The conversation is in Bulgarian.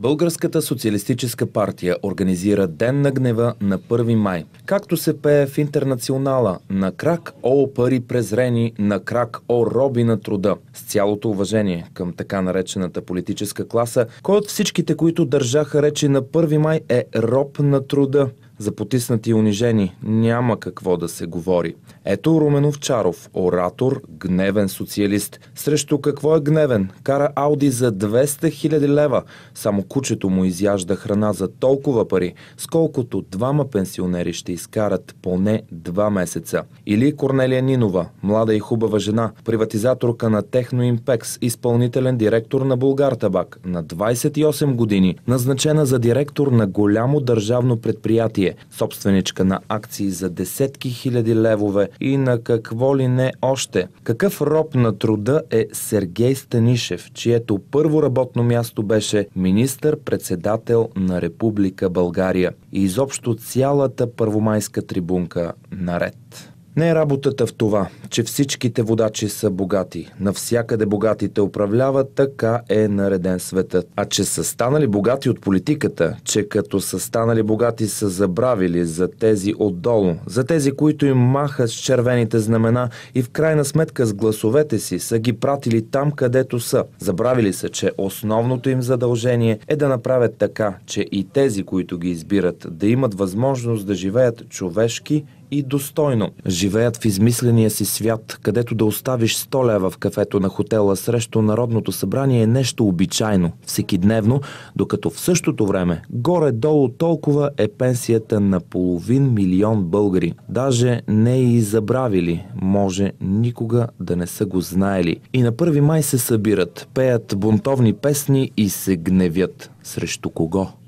Българската социалистическа партия организира Ден на гнева на 1 май. Както се пее в интернационала на крак О пари презрени, на крак О роби на труда. С цялото уважение към така наречената политическа класа, кой от всичките, които държаха речи на 1 май е роб на труда. За потиснати и унижени няма какво да се говори. Ето Руменов Чаров, оратор, гневен социалист. Срещу какво е гневен? Кара Ауди за 200 000 лева. Само кучето му изяжда храна за толкова пари, сколкото двама пенсионери ще изкарат поне два месеца. Или Корнелия Нинова, млада и хубава жена, приватизаторка на Техноимпекс, изпълнителен директор на Булгартабак, на 28 години, назначена за директор на голямо държавно предприятие Сергие, собственичка на акции за десетки хиляди левове и на какво ли не още. Какъв роб на труда е Сергей Станишев, чието първо работно място беше министър-председател на Република България и изобщо цялата първомайска трибунка наред. Не е работата в това, че всичките водачи са богати. Навсякъде богатите управляват, така е нареден светът. А че са станали богати от политиката, че като са станали богати са забравили за тези отдолу, за тези, които им махат с червените знамена и в крайна сметка с гласовете си са ги пратили там, където са. Забравили са, че основното им задължение е да направят така, че и тези, които ги избират, да имат възможност да живеят човешки и достойно. Живеят в измисления си свят, където да оставиш 100 лева в кафето на хотела срещу Народното събрание е нещо обичайно, всекидневно, докато в същото време горе-долу толкова е пенсията на половин милион българи. Даже не и забравили, може никога да не са го знаели. И на 1 май се събират, пеят бунтовни песни и се гневят. Срещу кого?